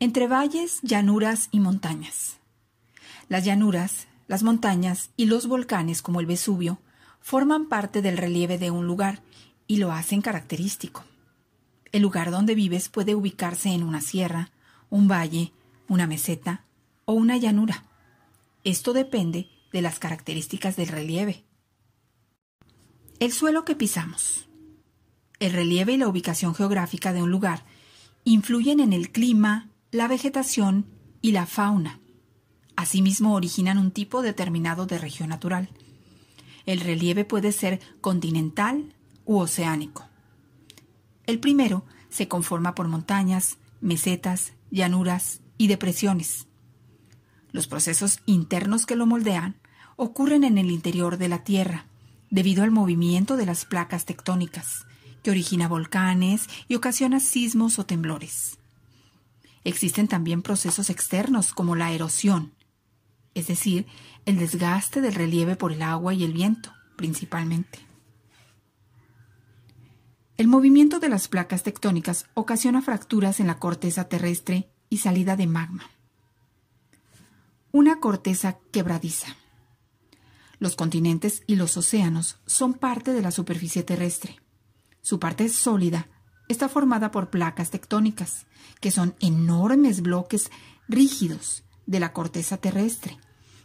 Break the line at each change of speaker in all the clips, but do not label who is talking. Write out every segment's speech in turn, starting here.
entre valles, llanuras y montañas. Las llanuras, las montañas y los volcanes como el Vesubio forman parte del relieve de un lugar y lo hacen característico. El lugar donde vives puede ubicarse en una sierra, un valle, una meseta o una llanura. Esto depende de las características del relieve. El suelo que pisamos. El relieve y la ubicación geográfica de un lugar influyen en el clima, la vegetación y la fauna. Asimismo, originan un tipo determinado de región natural. El relieve puede ser continental u oceánico. El primero se conforma por montañas, mesetas, llanuras y depresiones. Los procesos internos que lo moldean ocurren en el interior de la Tierra, debido al movimiento de las placas tectónicas, que origina volcanes y ocasiona sismos o temblores. Existen también procesos externos como la erosión, es decir, el desgaste del relieve por el agua y el viento, principalmente. El movimiento de las placas tectónicas ocasiona fracturas en la corteza terrestre y salida de magma. Una corteza quebradiza. Los continentes y los océanos son parte de la superficie terrestre. Su parte es sólida está formada por placas tectónicas, que son enormes bloques rígidos de la corteza terrestre,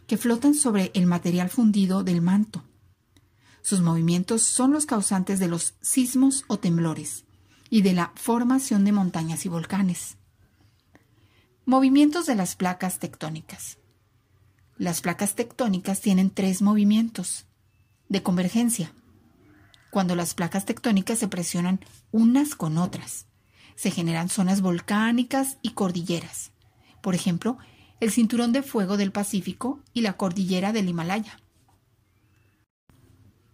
que flotan sobre el material fundido del manto. Sus movimientos son los causantes de los sismos o temblores y de la formación de montañas y volcanes. Movimientos de las placas tectónicas. Las placas tectónicas tienen tres movimientos. De convergencia, cuando las placas tectónicas se presionan unas con otras. Se generan zonas volcánicas y cordilleras. Por ejemplo, el cinturón de fuego del Pacífico y la cordillera del Himalaya.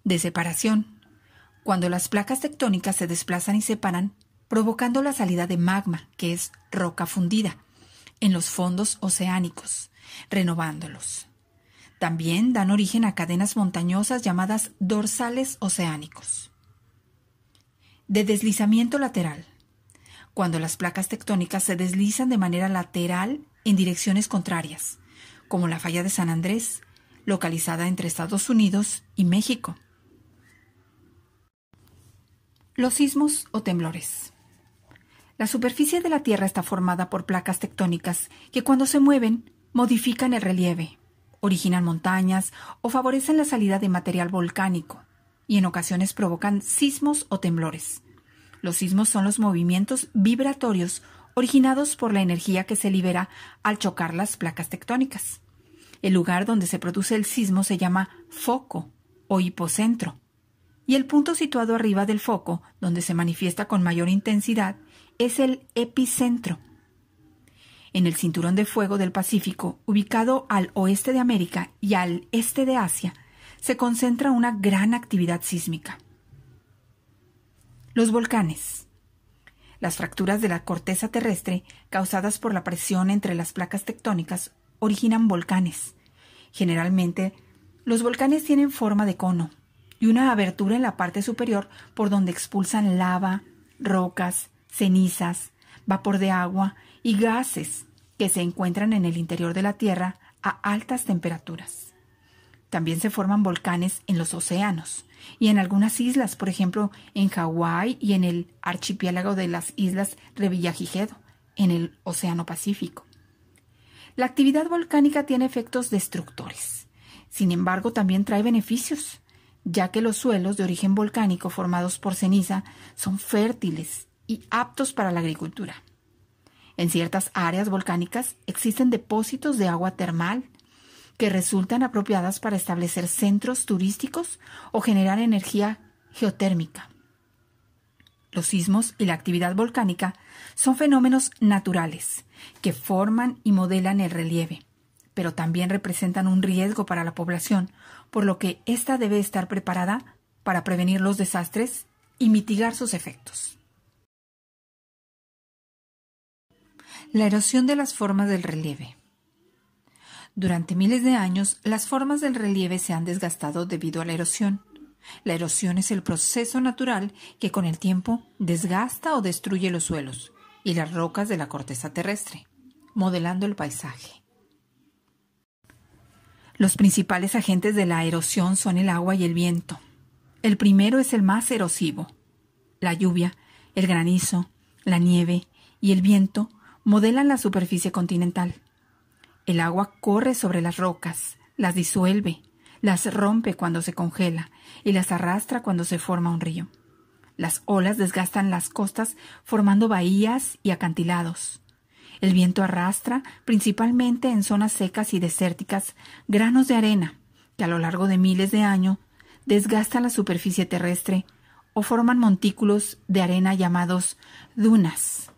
De separación. Cuando las placas tectónicas se desplazan y separan, provocando la salida de magma, que es roca fundida, en los fondos oceánicos, renovándolos. También dan origen a cadenas montañosas llamadas dorsales oceánicos. De deslizamiento lateral. Cuando las placas tectónicas se deslizan de manera lateral en direcciones contrarias, como la falla de San Andrés, localizada entre Estados Unidos y México. Los sismos o temblores. La superficie de la Tierra está formada por placas tectónicas que cuando se mueven modifican el relieve originan montañas o favorecen la salida de material volcánico y en ocasiones provocan sismos o temblores. Los sismos son los movimientos vibratorios originados por la energía que se libera al chocar las placas tectónicas. El lugar donde se produce el sismo se llama foco o hipocentro, y el punto situado arriba del foco, donde se manifiesta con mayor intensidad, es el epicentro, en el cinturón de fuego del Pacífico, ubicado al oeste de América y al este de Asia, se concentra una gran actividad sísmica. Los volcanes. Las fracturas de la corteza terrestre causadas por la presión entre las placas tectónicas originan volcanes. Generalmente, los volcanes tienen forma de cono y una abertura en la parte superior por donde expulsan lava, rocas, cenizas, vapor de agua y gases que se encuentran en el interior de la Tierra a altas temperaturas. También se forman volcanes en los océanos y en algunas islas, por ejemplo, en Hawái y en el archipiélago de las islas Revillagigedo, en el Océano Pacífico. La actividad volcánica tiene efectos destructores. Sin embargo, también trae beneficios, ya que los suelos de origen volcánico formados por ceniza son fértiles y aptos para la agricultura. En ciertas áreas volcánicas existen depósitos de agua termal que resultan apropiadas para establecer centros turísticos o generar energía geotérmica. Los sismos y la actividad volcánica son fenómenos naturales que forman y modelan el relieve, pero también representan un riesgo para la población, por lo que ésta debe estar preparada para prevenir los desastres y mitigar sus efectos. La erosión de las formas del relieve. Durante miles de años, las formas del relieve se han desgastado debido a la erosión. La erosión es el proceso natural que con el tiempo desgasta o destruye los suelos y las rocas de la corteza terrestre, modelando el paisaje. Los principales agentes de la erosión son el agua y el viento. El primero es el más erosivo. La lluvia, el granizo, la nieve y el viento modelan la superficie continental. El agua corre sobre las rocas, las disuelve, las rompe cuando se congela y las arrastra cuando se forma un río. Las olas desgastan las costas formando bahías y acantilados. El viento arrastra, principalmente en zonas secas y desérticas, granos de arena que a lo largo de miles de años desgastan la superficie terrestre o forman montículos de arena llamados dunas.